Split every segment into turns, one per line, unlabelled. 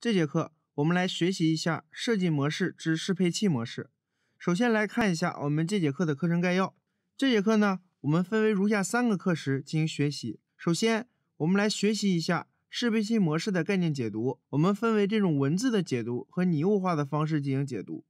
这节课我们来学习一下设计模式之适配器模式。首先来看一下我们这节课的课程概要。这节课呢，我们分为如下三个课时进行学习。首先，我们来学习一下适配器模式的概念解读。我们分为这种文字的解读和拟物化的方式进行解读。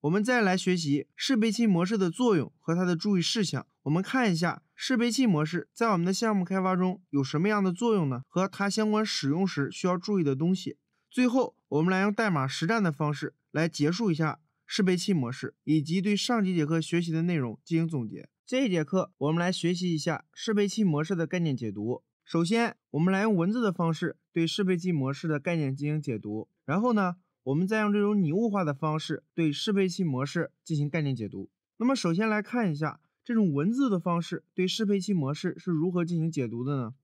我们再来学习适配器模式的作用和它的注意事项。我们看一下适配器模式在我们的项目开发中有什么样的作用呢？和它相关使用时需要注意的东西。最后，我们来用代码实战的方式来结束一下适配器模式，以及对上几节课学习的内容进行总结。这一节课我们来学习一下适配器模式的概念解读。首先，我们来用文字的方式对适配器模式的概念进行解读。然后呢，我们再用这种拟物化的方式对适配器模式进行概念解读。那么，首先来看一下这种文字的方式对适配器模式是如何进行解读的呢？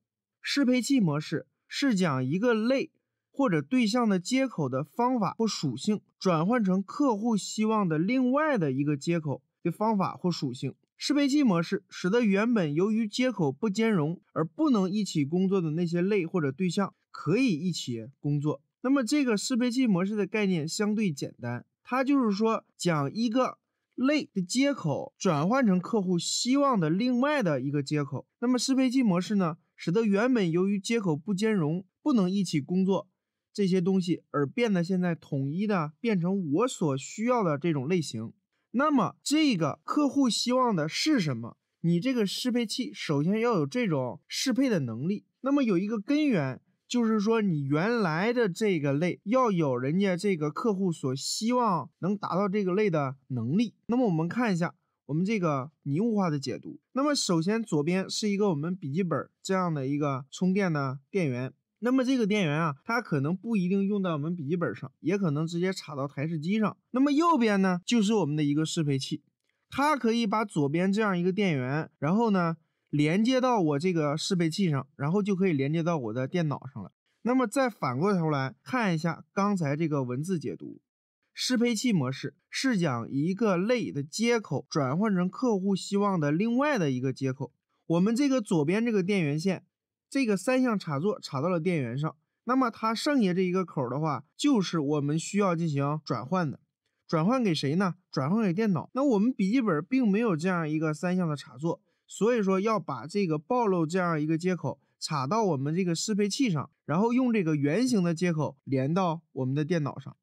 适配器模式是讲一个类。或者对象的接口的方法或属性转换成客户希望的另外的一个接口的方法或属性，适配器模式使得原本由于接口不兼容而不能一起工作的那些类或者对象可以一起工作。那么这个适配器模式的概念相对简单，它就是说将一个类的接口转换成客户希望的另外的一个接口。那么适配器模式呢，使得原本由于接口不兼容不能一起工作。这些东西而变得现在统一的变成我所需要的这种类型。那么这个客户希望的是什么？你这个适配器首先要有这种适配的能力。那么有一个根源，就是说你原来的这个类要有人家这个客户所希望能达到这个类的能力。那么我们看一下我们这个拟物化的解读。那么首先左边是一个我们笔记本这样的一个充电的电源。那么这个电源啊，它可能不一定用在我们笔记本上，也可能直接插到台式机上。那么右边呢，就是我们的一个适配器，它可以把左边这样一个电源，然后呢连接到我这个适配器上，然后就可以连接到我的电脑上了。那么再反过头来看一下刚才这个文字解读，适配器模式是将一个类的接口转换成客户希望的另外的一个接口。我们这个左边这个电源线。这个三相插座插到了电源上，那么它剩下这一个口的话，就是我们需要进行转换的，转换给谁呢？转换给电脑。那我们笔记本并没有这样一个三相的插座，所以说要把这个暴露这样一个接口插到我们这个适配器上，然后用这个圆形的接口连到我们的电脑上。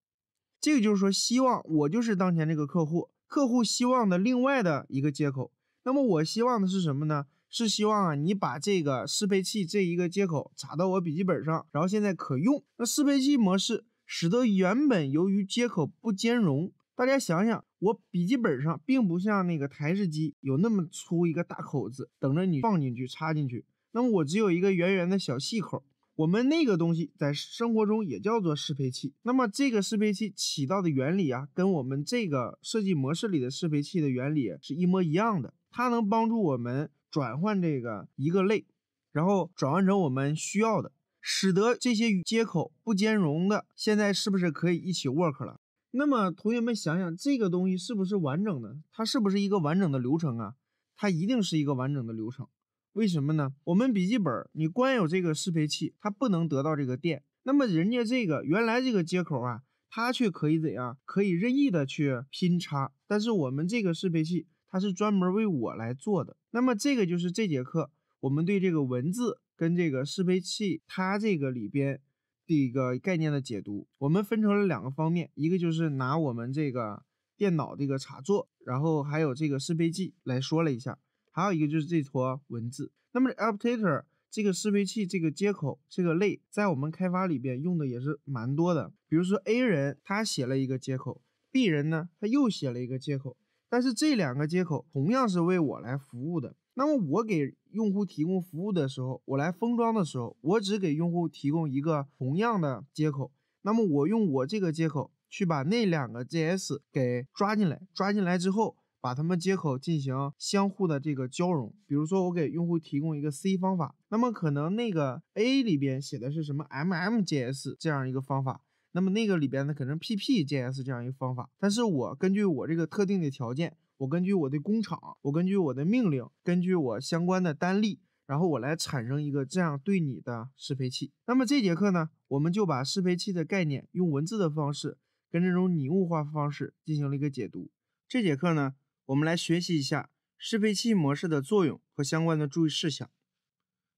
这个就是说，希望我就是当前这个客户，客户希望的另外的一个接口。那么我希望的是什么呢？是希望啊，你把这个适配器这一个接口插到我笔记本上，然后现在可用。那适配器模式使得原本由于接口不兼容，大家想想，我笔记本上并不像那个台式机有那么粗一个大口子等着你放进去插进去，那么我只有一个圆圆的小细口。我们那个东西在生活中也叫做适配器。那么这个适配器起到的原理啊，跟我们这个设计模式里的适配器的原理是一模一样的，它能帮助我们。转换这个一个类，然后转换成我们需要的，使得这些接口不兼容的，现在是不是可以一起 work 了？那么同学们想想，这个东西是不是完整的？它是不是一个完整的流程啊？它一定是一个完整的流程。为什么呢？我们笔记本，你光有这个适配器，它不能得到这个电。那么人家这个原来这个接口啊，它却可以怎样？可以任意的去拼插。但是我们这个适配器，它是专门为我来做的。那么这个就是这节课我们对这个文字跟这个适配器它这个里边的一个概念的解读。我们分成了两个方面，一个就是拿我们这个电脑这个插座，然后还有这个适配器来说了一下，还有一个就是这坨文字。那么 Adapter 这个适配器这个接口这个类在我们开发里边用的也是蛮多的。比如说 A 人他写了一个接口，B 人呢他又写了一个接口。但是这两个接口同样是为我来服务的。那么我给用户提供服务的时候，我来封装的时候，我只给用户提供一个同样的接口。那么我用我这个接口去把那两个 JS 给抓进来，抓进来之后，把它们接口进行相互的这个交融。比如说我给用户提供一个 C 方法，那么可能那个 A 里边写的是什么 MMJS 这样一个方法。那么那个里边呢，可能 P P J S 这样一个方法，但是我根据我这个特定的条件，我根据我的工厂，我根据我的命令，根据我相关的单例，然后我来产生一个这样对你的适配器。那么这节课呢，我们就把适配器的概念用文字的方式跟这种拟物化方式进行了一个解读。这节课呢，我们来学习一下适配器模式的作用和相关的注意事项。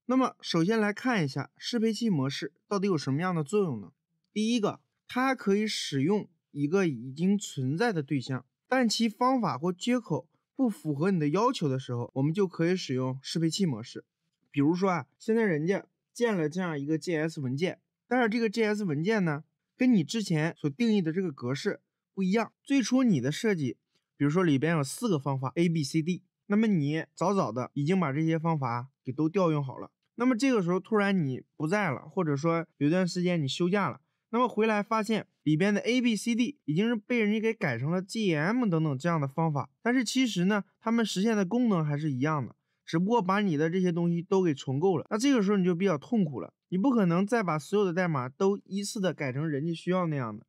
那么首先来看一下适配器模式到底有什么样的作用呢？第一个，它可以使用一个已经存在的对象，但其方法或接口不符合你的要求的时候，我们就可以使用适配器模式。比如说啊，现在人家建了这样一个 JS 文件，但是这个 JS 文件呢，跟你之前所定义的这个格式不一样。最初你的设计，比如说里边有四个方法 A、B、C、D，那么你早早的已经把这些方法给都调用好了。那么这个时候突然你不在了，或者说有段时间你休假了。那么回来发现里边的 A B C D 已经是被人家给改成了 G M 等等这样的方法，但是其实呢，它们实现的功能还是一样的，只不过把你的这些东西都给重构了。那这个时候你就比较痛苦了，你不可能再把所有的代码都依次的改成人家需要那样的。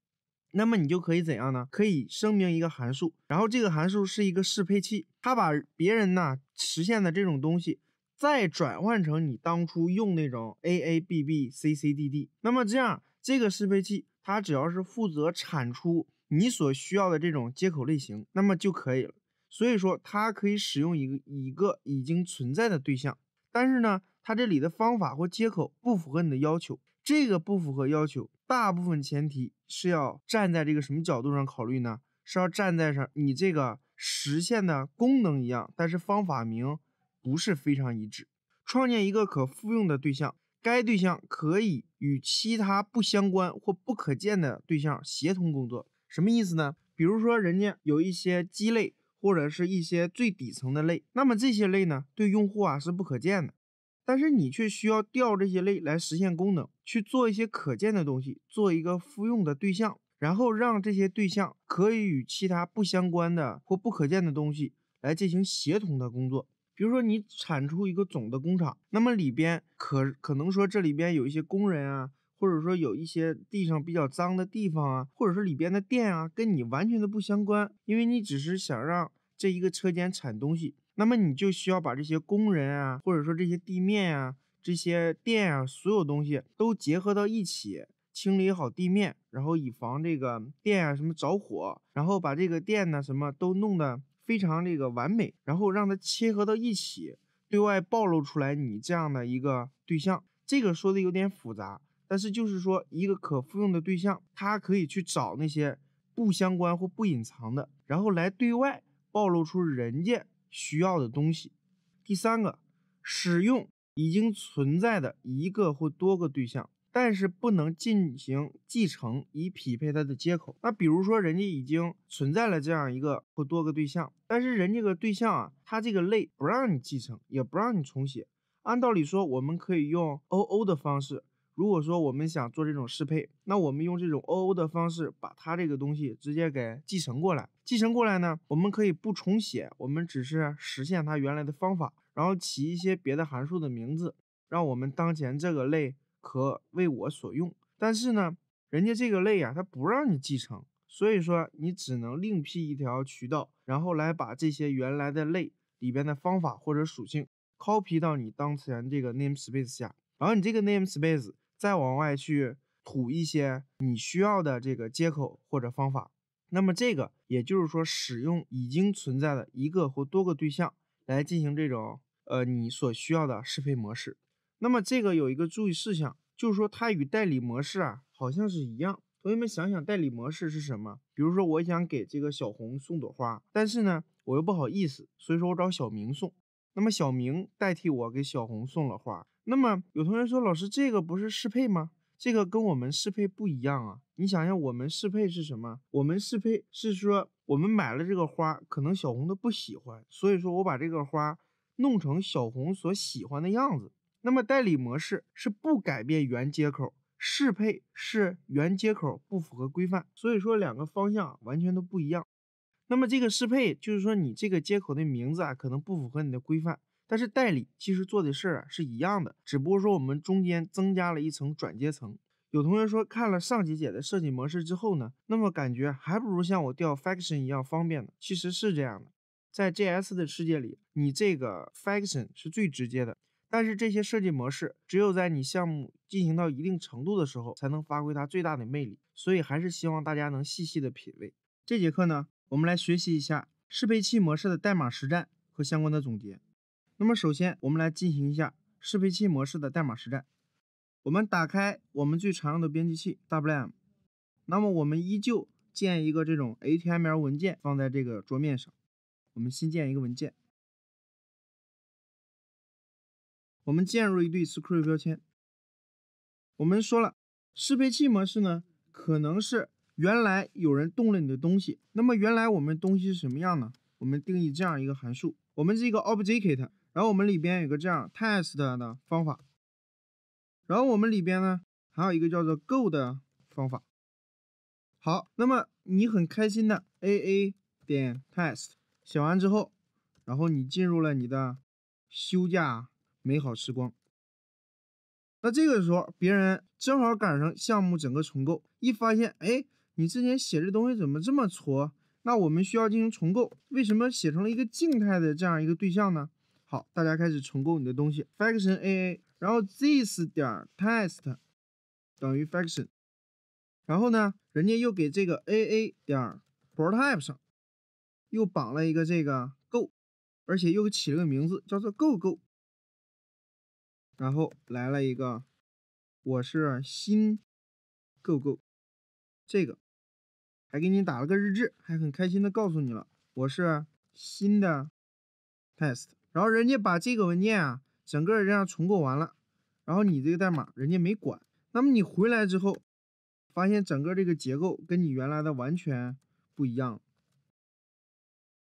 那么你就可以怎样呢？可以声明一个函数，然后这个函数是一个适配器，它把别人呢实现的这种东西再转换成你当初用那种 A A B B C C D D，那么这样。这个适配器，它只要是负责产出你所需要的这种接口类型，那么就可以了。所以说，它可以使用一个一个已经存在的对象，但是呢，它这里的方法或接口不符合你的要求。这个不符合要求，大部分前提是要站在这个什么角度上考虑呢？是要站在上你这个实现的功能一样，但是方法名不是非常一致。创建一个可复用的对象。该对象可以与其他不相关或不可见的对象协同工作，什么意思呢？比如说，人家有一些鸡类或者是一些最底层的类，那么这些类呢，对用户啊是不可见的，但是你却需要调这些类来实现功能，去做一些可见的东西，做一个复用的对象，然后让这些对象可以与其他不相关的或不可见的东西来进行协同的工作。比如说你产出一个总的工厂，那么里边可可能说这里边有一些工人啊，或者说有一些地上比较脏的地方啊，或者说里边的电啊，跟你完全的不相关，因为你只是想让这一个车间产东西，那么你就需要把这些工人啊，或者说这些地面啊、这些电啊，所有东西都结合到一起，清理好地面，然后以防这个电啊什么着火，然后把这个电呢什么都弄得。非常这个完美，然后让它切合到一起，对外暴露出来你这样的一个对象。这个说的有点复杂，但是就是说一个可复用的对象，它可以去找那些不相关或不隐藏的，然后来对外暴露出人家需要的东西。第三个，使用已经存在的一个或多个对象。但是不能进行继承，以匹配它的接口。那比如说，人家已经存在了这样一个或多个对象，但是人家个对象啊，它这个类不让你继承，也不让你重写。按道理说，我们可以用 O O 的方式。如果说我们想做这种适配，那我们用这种 O O 的方式，把它这个东西直接给继承过来。继承过来呢，我们可以不重写，我们只是实现它原来的方法，然后起一些别的函数的名字，让我们当前这个类。可为我所用，但是呢，人家这个类啊，他不让你继承，所以说你只能另辟一条渠道，然后来把这些原来的类里边的方法或者属性 copy 到你当前这个 namespace 下，然后你这个 namespace 再往外去吐一些你需要的这个接口或者方法。那么这个也就是说，使用已经存在的一个或多个对象来进行这种呃你所需要的适配模式。那么这个有一个注意事项，就是说它与代理模式啊好像是一样。同学们想想代理模式是什么？比如说我想给这个小红送朵花，但是呢我又不好意思，所以说我找小明送。那么小明代替我给小红送了花。那么有同学说老师这个不是适配吗？这个跟我们适配不一样啊。你想想我们适配是什么？我们适配是说我们买了这个花，可能小红都不喜欢，所以说我把这个花弄成小红所喜欢的样子。那么代理模式是不改变原接口适配，是原接口不符合规范，所以说两个方向完全都不一样。那么这个适配就是说你这个接口的名字啊可能不符合你的规范，但是代理其实做的事儿啊是一样的，只不过说我们中间增加了一层转接层。有同学说看了上节姐的设计模式之后呢，那么感觉还不如像我调 faction 一样方便呢？其实是这样的，在 JS 的世界里，你这个 faction 是最直接的。但是这些设计模式只有在你项目进行到一定程度的时候，才能发挥它最大的魅力。所以还是希望大家能细细的品味。这节课呢，我们来学习一下适配器模式的代码实战和相关的总结。那么首先我们来进行一下适配器模式的代码实战。我们打开我们最常用的编辑器 w m 那么我们依旧建一个这种 HTML 文件放在这个桌面上。我们新建一个文件。我们进入一对 s c r e p 标签。我们说了适配器模式呢，可能是原来有人动了你的东西。那么原来我们东西是什么样呢？我们定义这样一个函数，我们这个 object，然后我们里边有个这样 test 的方法，然后我们里边呢还有一个叫做 go 的方法。好，那么你很开心的 a a 点 test 写完之后，然后你进入了你的休假。美好时光。那这个时候，别人正好赶上项目整个重构，一发现，哎，你之前写这东西怎么这么挫？那我们需要进行重构。为什么写成了一个静态的这样一个对象呢？好，大家开始重构你的东西。faction A A，然后 this 点 test 等于 faction。然后呢，人家又给这个 A A 点 prototype 上又绑了一个这个 go，而且又起了个名字叫做 go go。然后来了一个，我是新 go go 这个，还给你打了个日志，还很开心的告诉你了，我是新的 test。然后人家把这个文件啊，整个这样重构完了，然后你这个代码人家没管。那么你回来之后，发现整个这个结构跟你原来的完全不一样。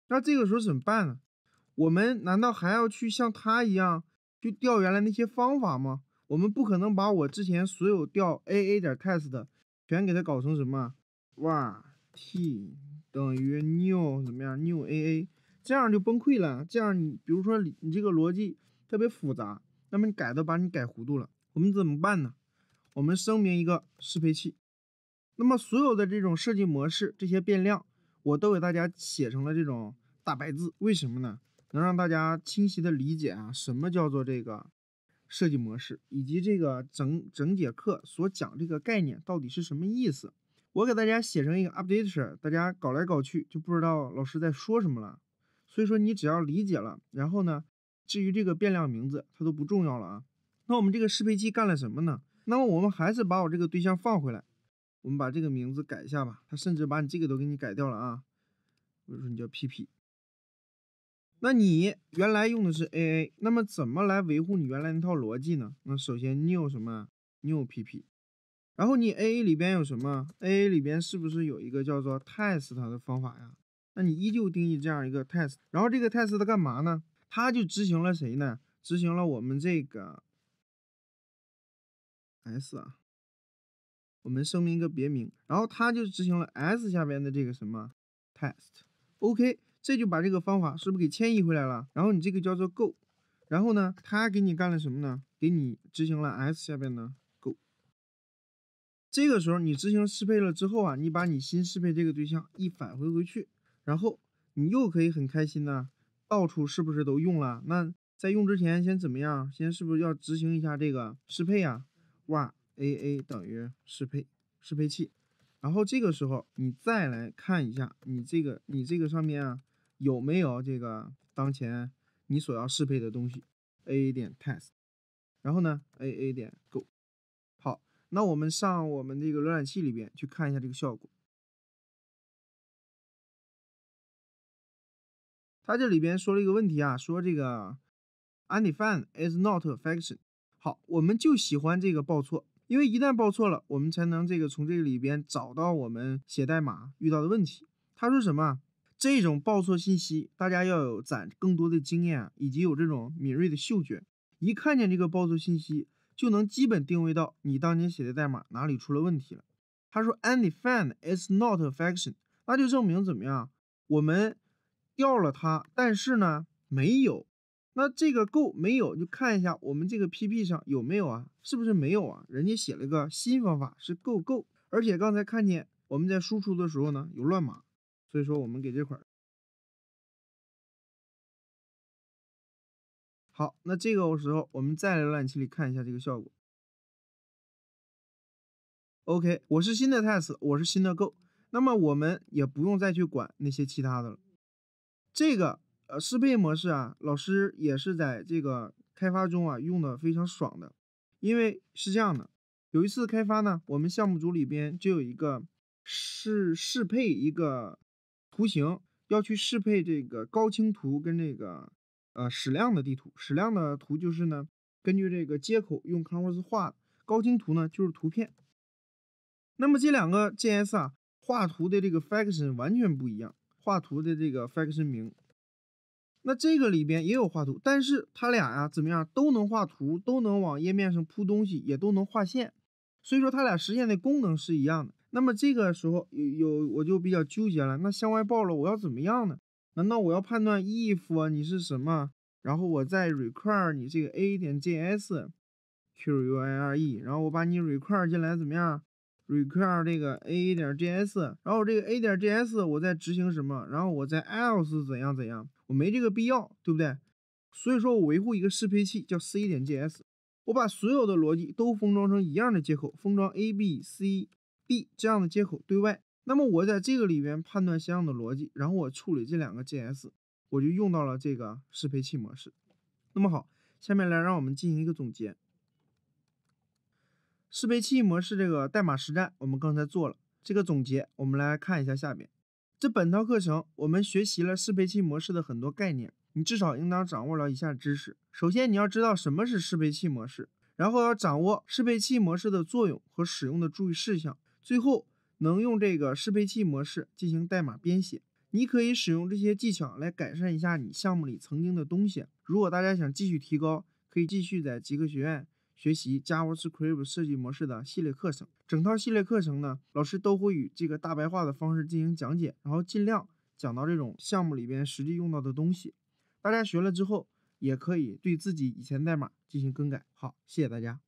那这个时候怎么办呢？我们难道还要去像他一样？去调原来那些方法吗？我们不可能把我之前所有调 a a 点 test 全给它搞成什么？哇 t 等于 new 怎么样 new a a，这样就崩溃了。这样你比如说你这个逻辑特别复杂，那么你改都把你改糊涂了，我们怎么办呢？我们声明一个适配器。那么所有的这种设计模式这些变量，我都给大家写成了这种大白字，为什么呢？能让大家清晰的理解啊，什么叫做这个设计模式，以及这个整整节课所讲这个概念到底是什么意思？我给大家写成一个 u p d a t e 大家搞来搞去就不知道老师在说什么了。所以说你只要理解了，然后呢，至于这个变量名字它都不重要了啊。那我们这个适配器干了什么呢？那么我们还是把我这个对象放回来，我们把这个名字改一下吧。他甚至把你这个都给你改掉了啊，我说你叫 PP。那你原来用的是 A A，那么怎么来维护你原来那套逻辑呢？那首先你有什么？你有 P P，然后你 A a 里边有什么？A A 里边是不是有一个叫做 test 的方法呀？那你依旧定义这样一个 test，然后这个 test 它干嘛呢？它就执行了谁呢？执行了我们这个 S 啊，我们声明一个别名，然后它就执行了 S 下边的这个什么 test，OK。这就把这个方法是不是给迁移回来了？然后你这个叫做 go，然后呢，它给你干了什么呢？给你执行了 s 下边的 go。这个时候你执行适配了之后啊，你把你新适配这个对象一返回回去，然后你又可以很开心的到处是不是都用了？那在用之前先怎么样？先是不是要执行一下这个适配啊？哇，aa 等于适配适配器。然后这个时候你再来看一下你这个你这个上面啊。有没有这个当前你所要适配的东西？a 点 test，然后呢？a a 点 go。好，那我们上我们这个浏览器里边去看一下这个效果。它这里边说了一个问题啊，说这个 undefined is not a function。好，我们就喜欢这个报错，因为一旦报错了，我们才能这个从这里边找到我们写代码遇到的问题。他说什么？这种报错信息，大家要有攒更多的经验啊，以及有这种敏锐的嗅觉，一看见这个报错信息，就能基本定位到你当年写的代码哪里出了问题了。他说，Undefined is not a f a c t i o n 那就证明怎么样？我们掉了它，但是呢没有。那这个 go 没有？就看一下我们这个 P P 上有没有啊？是不是没有啊？人家写了个新方法是 go go，而且刚才看见我们在输出的时候呢有乱码。所以说，我们给这块儿好，那这个时候我们来浏览器里看一下这个效果。OK，我是新的 test，我是新的 go。那么我们也不用再去管那些其他的了。这个呃适配模式啊，老师也是在这个开发中啊用的非常爽的，因为是这样的，有一次开发呢，我们项目组里边就有一个是适配一个。图形要去适配这个高清图跟这个呃矢量的地图，矢量的图就是呢根据这个接口用 c o n v r s 画，高清图呢就是图片。那么这两个 JS 啊画图的这个 function 完全不一样，画图的这个 function 名。那这个里边也有画图，但是它俩呀怎么样都能画图，都能往页面上铺东西，也都能画线，所以说它俩实现的功能是一样的。那么这个时候有有我就比较纠结了，那向外暴露我要怎么样呢？难道我要判断 if 你是什么，然后我再 require 你这个 a 点 js q u i r e，然后我把你 require 进来怎么样？require 这个 a 点 js，然后这个 a 点 js 我在执行什么？然后我在 else 怎样怎样？我没这个必要，对不对？所以说我维护一个适配器叫 c 点 js，我把所有的逻辑都封装成一样的接口，封装 a b c。b 这样的接口对外，那么我在这个里边判断相应的逻辑，然后我处理这两个 js，我就用到了这个适配器模式。那么好，下面来让我们进行一个总结。适配器模式这个代码实战我们刚才做了，这个总结我们来看一下下面。这本套课程我们学习了适配器模式的很多概念，你至少应当掌握了以下知识。首先你要知道什么是适配器模式，然后要掌握适配器模式的作用和使用的注意事项。最后能用这个适配器模式进行代码编写。你可以使用这些技巧来改善一下你项目里曾经的东西。如果大家想继续提高，可以继续在极客学院学习 JavaScript 设计模式的系列课程。整套系列课程呢，老师都会以这个大白话的方式进行讲解，然后尽量讲到这种项目里边实际用到的东西。大家学了之后，也可以对自己以前代码进行更改。好，谢谢大家。